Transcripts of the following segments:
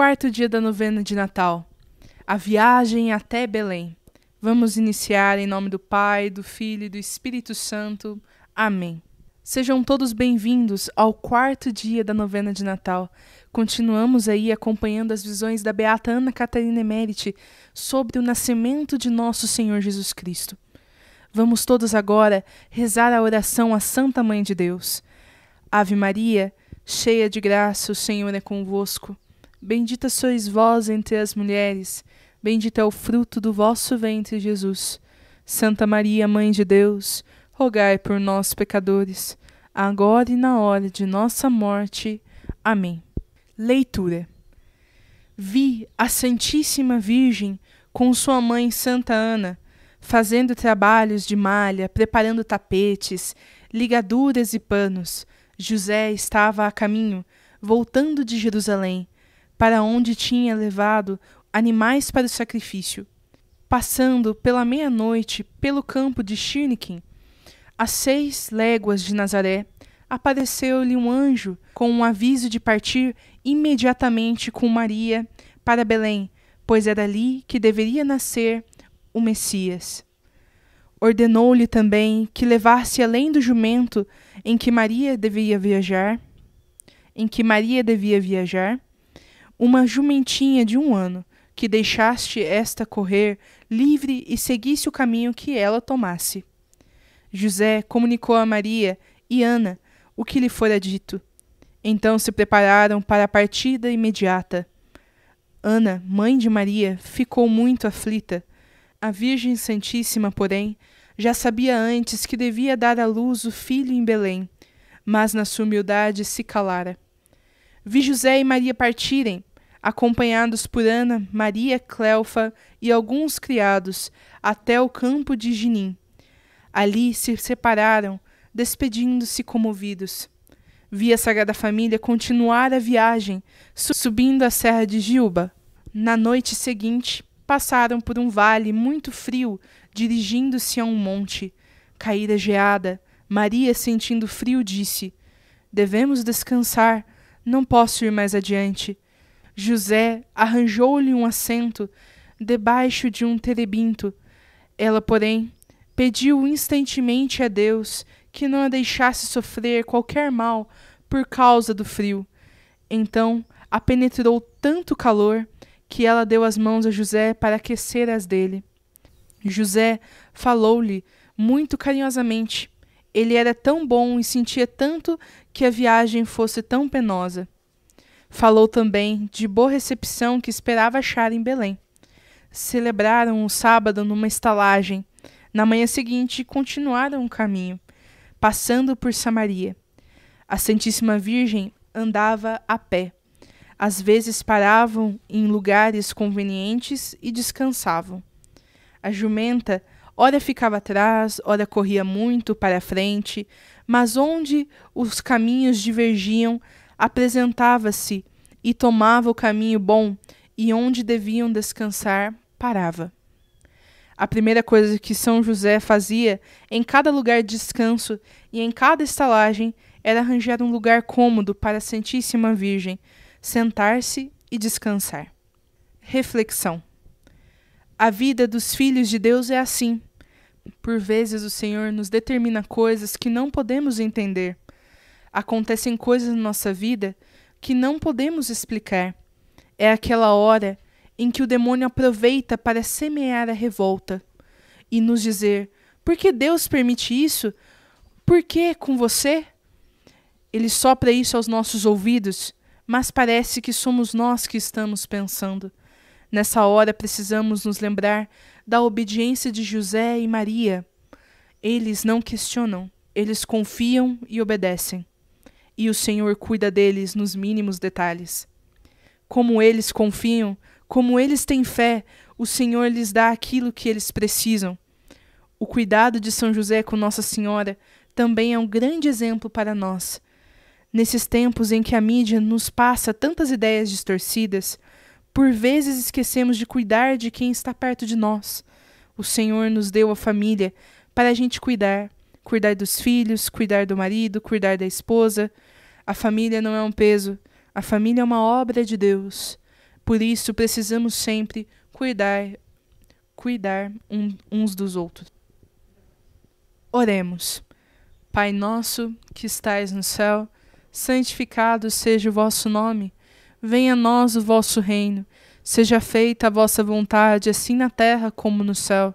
quarto dia da novena de Natal, a viagem até Belém. Vamos iniciar em nome do Pai, do Filho e do Espírito Santo. Amém. Sejam todos bem-vindos ao quarto dia da novena de Natal. Continuamos aí acompanhando as visões da beata Ana Catarina Emerite sobre o nascimento de nosso Senhor Jesus Cristo. Vamos todos agora rezar a oração à Santa Mãe de Deus. Ave Maria, cheia de graça, o Senhor é convosco. Bendita sois vós entre as mulheres, bendito é o fruto do vosso ventre, Jesus. Santa Maria, Mãe de Deus, rogai por nós, pecadores, agora e na hora de nossa morte. Amém. Leitura: Vi a Santíssima Virgem com sua mãe Santa Ana, fazendo trabalhos de malha, preparando tapetes, ligaduras e panos. José estava a caminho, voltando de Jerusalém para onde tinha levado animais para o sacrifício. Passando pela meia-noite pelo campo de Shinikin, a seis léguas de Nazaré, apareceu-lhe um anjo com um aviso de partir imediatamente com Maria para Belém, pois era ali que deveria nascer o Messias. Ordenou-lhe também que levasse além do jumento em que Maria devia viajar, em que Maria devia viajar, uma jumentinha de um ano, que deixaste esta correr livre e seguisse o caminho que ela tomasse. José comunicou a Maria e Ana o que lhe fora dito. Então se prepararam para a partida imediata. Ana, mãe de Maria, ficou muito aflita. A Virgem Santíssima, porém, já sabia antes que devia dar à luz o filho em Belém, mas na sua humildade se calara. Vi José e Maria partirem, acompanhados por Ana, Maria, Cleofa e alguns criados, até o campo de Ginim. Ali se separaram, despedindo-se comovidos. Vi a Sagrada Família continuar a viagem, subindo a Serra de Gilba. Na noite seguinte, passaram por um vale muito frio, dirigindo-se a um monte. Caída geada, Maria, sentindo frio, disse: Devemos descansar. Não posso ir mais adiante José arranjou-lhe um assento debaixo de um terebinto. Ela, porém, pediu instantemente a Deus que não a deixasse sofrer qualquer mal por causa do frio. Então a penetrou tanto calor que ela deu as mãos a José para aquecer as dele. José falou-lhe muito carinhosamente. Ele era tão bom e sentia tanto que a viagem fosse tão penosa. Falou também de boa recepção que esperava achar em Belém. Celebraram o um sábado numa estalagem. Na manhã seguinte, continuaram o caminho, passando por Samaria. A Santíssima Virgem andava a pé. Às vezes paravam em lugares convenientes e descansavam. A jumenta ora ficava atrás, ora corria muito para a frente, mas onde os caminhos divergiam, apresentava-se e tomava o caminho bom, e onde deviam descansar, parava. A primeira coisa que São José fazia em cada lugar de descanso e em cada estalagem era arranjar um lugar cômodo para a Santíssima Virgem, sentar-se e descansar. Reflexão: A vida dos filhos de Deus é assim. Por vezes o Senhor nos determina coisas que não podemos entender Acontecem coisas na nossa vida que não podemos explicar. É aquela hora em que o demônio aproveita para semear a revolta e nos dizer: por que Deus permite isso? Por que com você? Ele sopra isso aos nossos ouvidos, mas parece que somos nós que estamos pensando. Nessa hora precisamos nos lembrar da obediência de José e Maria. Eles não questionam, eles confiam e obedecem e o Senhor cuida deles nos mínimos detalhes. Como eles confiam, como eles têm fé, o Senhor lhes dá aquilo que eles precisam. O cuidado de São José com Nossa Senhora também é um grande exemplo para nós. Nesses tempos em que a mídia nos passa tantas ideias distorcidas, por vezes esquecemos de cuidar de quem está perto de nós. O Senhor nos deu a família para a gente cuidar cuidar dos filhos, cuidar do marido, cuidar da esposa. A família não é um peso, a família é uma obra de Deus. Por isso precisamos sempre cuidar, cuidar um, uns dos outros. Oremos. Pai nosso, que estais no céu, santificado seja o vosso nome. Venha a nós o vosso reino. Seja feita a vossa vontade, assim na terra como no céu.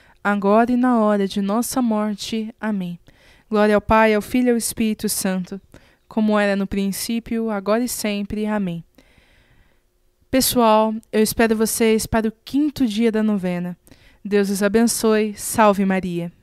agora e na hora de nossa morte. Amém. Glória ao Pai, ao Filho e ao Espírito Santo, como era no princípio, agora e sempre. Amém. Pessoal, eu espero vocês para o quinto dia da novena. Deus os abençoe. Salve Maria.